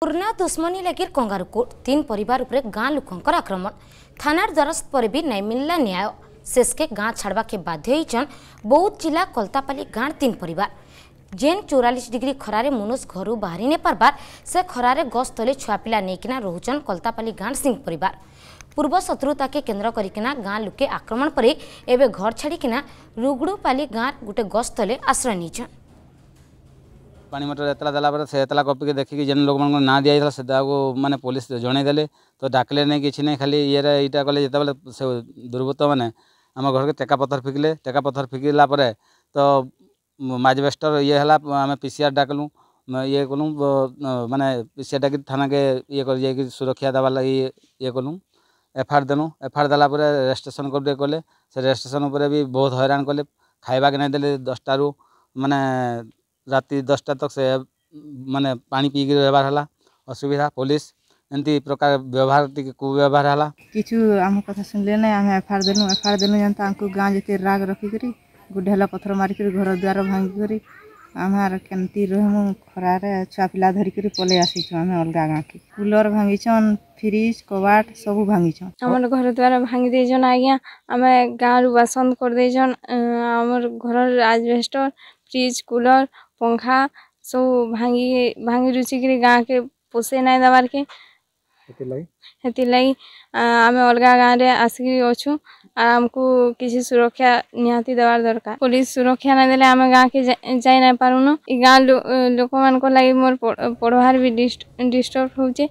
पूर्णा दुस्मणी लागट तीन परिवार उपरे गाँ लोर आक्रमण थान द्वार पर्व नै म्याय शेसके गाँ छे बाध्यहन बौद्ध जिला कलतापा गाँड तीन परिवार जेन चौरालि डिग्री खरे मुनुज घरु बाहिने पर्वा खरे गस तले छुपियाकलतापल्ली गाँड सिंह परिवार पूर्व शत्रुता के केन्द्र गरिक गाँ लुके आक्रमण परे घर छाडिकना रुग्डुपा गाँटे गस गस्थले आश्रय नैन् पानी मटर एतला देलापर से एतला कपी के देखिक जेन लोक मन ना दिया जाला से दागो माने पुलिस जणे देले तो डाकले नै किछ नै खाली इरे इटा कले जेते बले से दुर्बत माने हमर घर के टेका पत्थर फिकले टेका पत्थर फिकला परे तो माजबेस्टर ये हला हमें पीसीआर डाकलु ये कोलु माने पीसीआर डाकि थाना के ये कर जे सुरक्षा देबा लागि ये कोलु एफआईआर देनु एफआईआर देला परे रजिस्ट्रेशन कर दे कोले से रजिस्ट्रेशन उपरे भी बहुत हैरान कोले खाइबा के नै देले 10टा रु माने राति दसटा तक से मानने पा पी व्यवहार है असुविधा पुलिस एमती प्रकार व्यवहार कुव्यवहार है कि आम कथा सुनले ना आम एफआर देलु एफआर देलु जनता गाँव जी राग रखिक गोटे पथर मारिक घर द्वार भांगी आम आर के रहमु खरार छुआ पिला धरिक पल आसमें अलग गाँव के कुलर भांगीछन फ्रिज कबाट सब भांगीछन आम घर द्वार भांगी देजन आज्ञा आम गाँव रु बासंद करदेजन आम घर आजबेस्टर फ्रिज कूलर पंखा ସବୁ ଭାଙ୍ଗି ଭାଙ୍ଗି ରୁଚିକିରି ଗାଁକେ ପୋଷେ ନାଇଁ ଦେବାର୍କେ ହେଥିର୍ଲାଗି ଆମେ ଅଲଗା ଗାଁରେ ଆସିକିରି ଅଛୁ ଆର୍ ଆମକୁ କିଛି ସୁରକ୍ଷା ନିହାତି ଦେବାର ଦରକାର ପୋଲିସ ସୁରକ୍ଷା ନାଇଁ ଦେଲେ ଆମେ ଗାଁକେ ଯାଇ ନାଇଁ ପାରୁନୁ ଇ ଗାଁ ଲୋକମାନଙ୍କର ଲାଗି ମୋର ପଢ଼ବାର୍ ବି ଡିଷ୍ଟର୍ବ ହଉଛେ